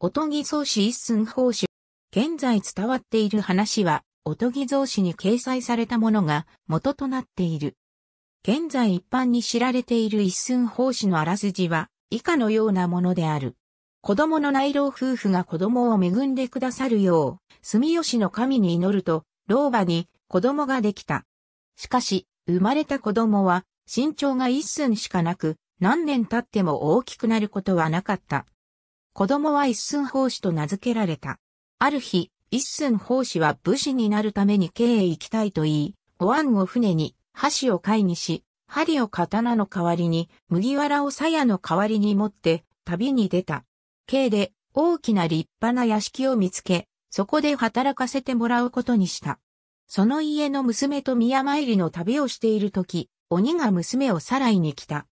おとぎ草子一寸法師。現在伝わっている話は、おとぎ草子に掲載されたものが元となっている。現在一般に知られている一寸法師のあらすじは、以下のようなものである。子供の内老夫婦が子供を恵んでくださるよう、住吉の神に祈ると、老婆に子供ができた。しかし、生まれた子供は、身長が一寸しかなく、何年経っても大きくなることはなかった。子供は一寸法師と名付けられた。ある日、一寸法師は武士になるために京へ行きたいと言い、お椀を船に箸を貝にし、針を刀の代わりに、麦わらを鞘の代わりに持って、旅に出た。京で大きな立派な屋敷を見つけ、そこで働かせてもらうことにした。その家の娘と宮参りの旅をしているとき、鬼が娘をさらいに来た。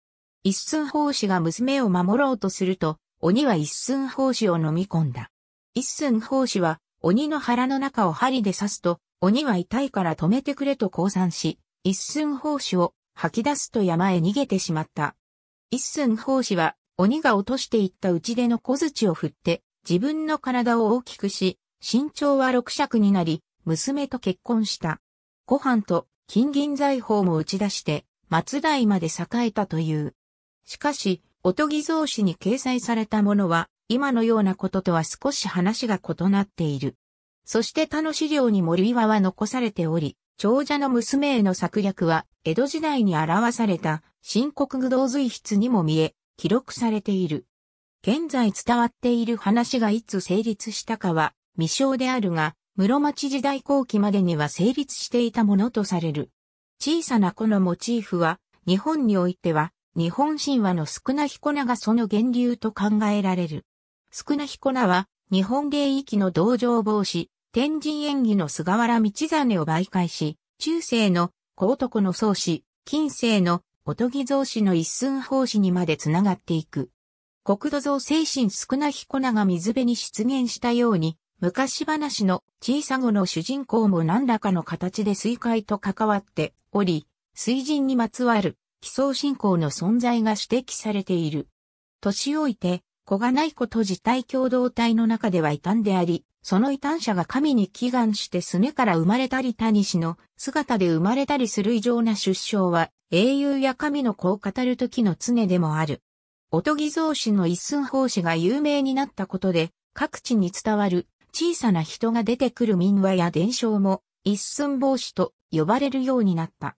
一寸法師が娘を守ろうとすると、鬼は一寸法師を飲み込んだ。一寸法師は、鬼の腹の中を針で刺すと、鬼は痛いから止めてくれと降参し、一寸法師を吐き出すと山へ逃げてしまった。一寸法師は、鬼が落としていった打ち出の小槌を振って、自分の体を大きくし、身長は六尺になり、娘と結婚した。ご飯と金銀財宝も打ち出して、松代まで栄えたという。しかし、おとぎ造紙に掲載されたものは、今のようなこととは少し話が異なっている。そして他の資料に森岩は残されており、長者の娘への策略は、江戸時代に表された、新国具道随筆にも見え、記録されている。現在伝わっている話がいつ成立したかは、未詳であるが、室町時代後期までには成立していたものとされる。小さな子のモチーフは、日本においては、日本神話の少なひこながその源流と考えられる。少なひこなは、日本芸域の道場防止、天神演技の菅原道真を媒介し、中世の高徳の宗師、近世のおとぎ造師の一寸法師にまでつながっていく。国土造精神少なひこなが水辺に出現したように、昔話の小さ子の主人公も何らかの形で水海と関わっており、水人にまつわる基礎信仰の存在が指摘されている。年老いて、子がないこと自体共同体の中では異端であり、その異端者が神に祈願してすねから生まれたり谷氏の姿で生まれたりする異常な出生は、英雄や神の子を語る時の常でもある。おとぎ造紙の一寸法師が有名になったことで、各地に伝わる小さな人が出てくる民話や伝承も、一寸法師と呼ばれるようになった。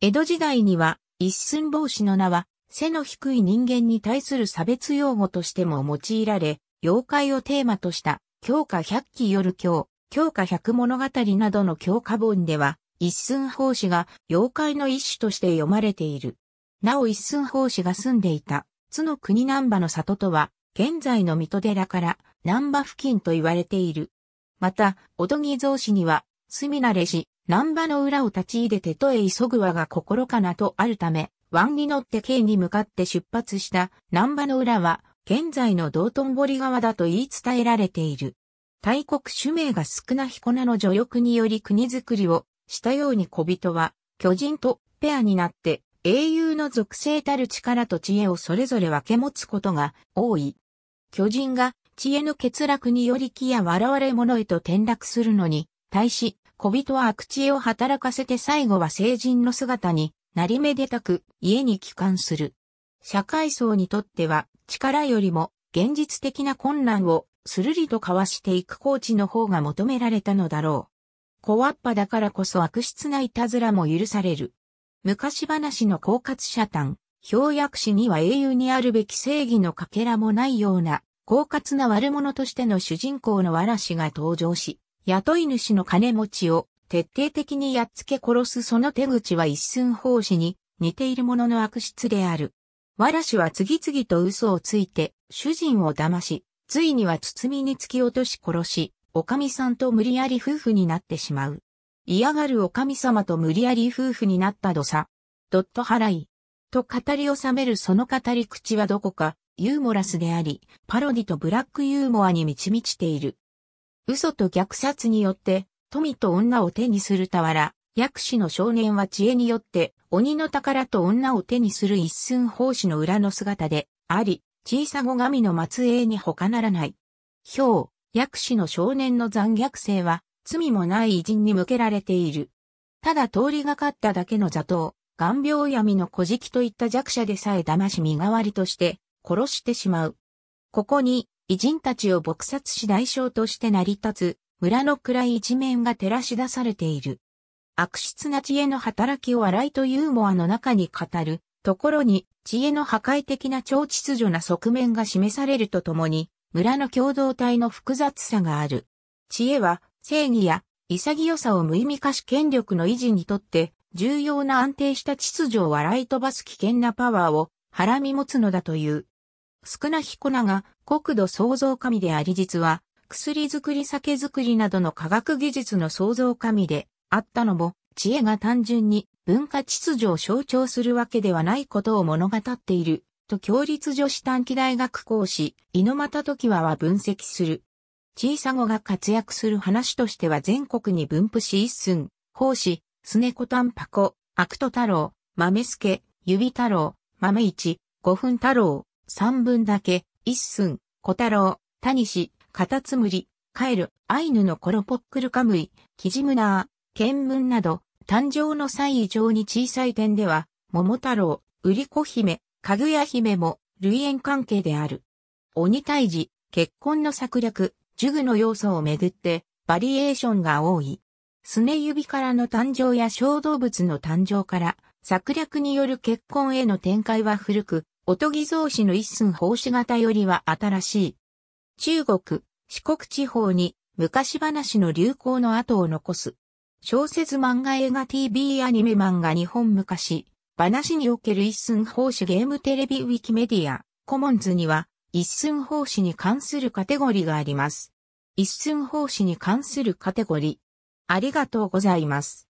江戸時代には、一寸法師の名は、背の低い人間に対する差別用語としても用いられ、妖怪をテーマとした、教科百鬼夜教、教科百物語などの教科本では、一寸法師が妖怪の一種として読まれている。なお一寸法師が住んでいた、津の国南波の里とは、現在の水戸寺から南波付近と言われている。また、おとぎ造市には、住みなれし、南波の裏を立ち入れて都へ急ぐわが心かなとあるため、湾に乗って京に向かって出発した南波の裏は、現在の道頓堀川だと言い伝えられている。大国主名が少な彦名の助力により国づくりをしたように小人は、巨人とペアになって、英雄の属性たる力と知恵をそれぞれ分け持つことが多い。巨人が知恵の欠落により木や笑われ者へと転落するのに、対し、小人は口を働かせて最後は成人の姿になりめでたく家に帰還する。社会層にとっては力よりも現実的な困難をするりとかわしていくコーチの方が求められたのだろう。小わっぱだからこそ悪質ないたずらも許される。昔話の狡猾者探、表訳師には英雄にあるべき正義のかけらもないような、狡猾な悪者としての主人公の嵐が登場し、雇い主の金持ちを徹底的にやっつけ殺すその手口は一寸法師に似ているものの悪質である。わらしは次々と嘘をついて主人を騙し、ついには包みに突き落とし殺し、おかみさんと無理やり夫婦になってしまう。嫌がるおかみ様と無理やり夫婦になったどさ。どっと払い。と語り収めるその語り口はどこかユーモラスであり、パロディとブラックユーモアに満ち満ちている。嘘と虐殺によって、富と女を手にする俵ら、薬師の少年は知恵によって、鬼の宝と女を手にする一寸法師の裏の姿で、あり、小さ子神の末裔に他ならない。ひょう、薬師の少年の残虐性は、罪もない偉人に向けられている。ただ通りがかっただけの座頭、眼病闇の小敷といった弱者でさえ騙し身代わりとして、殺してしまう。ここに、偉人たちを撲殺し代償として成り立つ、村の暗い一面が照らし出されている。悪質な知恵の働きを笑いとユーモアの中に語る、ところに、知恵の破壊的な超秩序な側面が示されるとともに、村の共同体の複雑さがある。知恵は、正義や、潔さを無意味化し権力の維持にとって、重要な安定した秩序を笑い飛ばす危険なパワーを、はらみ持つのだという。少なひこなが国土創造神であり実は、薬作り酒作りなどの科学技術の創造神であったのも、知恵が単純に文化秩序を象徴するわけではないことを物語っている、と共立女子短期大学講師、猪俣時和は分析する。小さ子が活躍する話としては全国に分布し一寸、奉仕、すねこたんぱこ、悪と太郎、豆助、指太郎、豆一、五分太郎、三分だけ、一寸、小太郎、谷氏、カタツムリ、カエル、アイヌのコロポックルカムイ、キジムナー、ケンムンなど、誕生の際以上に小さい点では、桃太郎、ウリ子姫、かぐや姫も、類縁関係である。鬼退治、結婚の策略、呪具の要素をめぐって、バリエーションが多い。すね指からの誕生や小動物の誕生から、策略による結婚への展開は古く、おとぎ造紙の一寸奉仕型よりは新しい。中国、四国地方に昔話の流行の後を残す。小説漫画映画 TV アニメ漫画日本昔、話における一寸奉仕ゲームテレビウィキメディア、コモンズには一寸奉仕に関するカテゴリーがあります。一寸奉仕に関するカテゴリー。ありがとうございます。